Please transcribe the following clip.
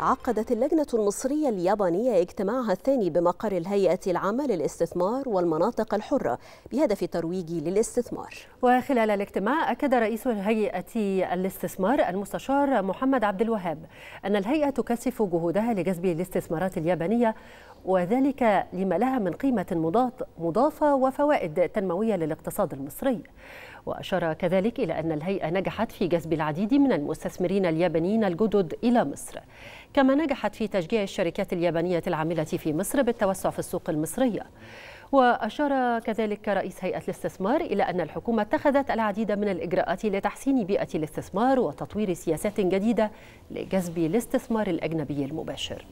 عقدت اللجنة المصرية اليابانية اجتماعها الثاني بمقر الهيئة العامة للاستثمار والمناطق الحرة بهدف الترويج للاستثمار وخلال الاجتماع أكد رئيس هيئة الاستثمار المستشار محمد عبد الوهاب أن الهيئة تكثف جهودها لجذب الاستثمارات اليابانية وذلك لما لها من قيمة مضافة وفوائد تنموية للاقتصاد المصري وأشار كذلك إلى أن الهيئة نجحت في جذب العديد من المستثمرين اليابانيين الجدد إلى مصر كما نجحت في تشجيع الشركات اليابانية العاملة في مصر بالتوسع في السوق المصرية وأشار كذلك رئيس هيئة الاستثمار إلى أن الحكومة اتخذت العديد من الإجراءات لتحسين بيئة الاستثمار وتطوير سياسات جديدة لجذب الاستثمار الأجنبي المباشر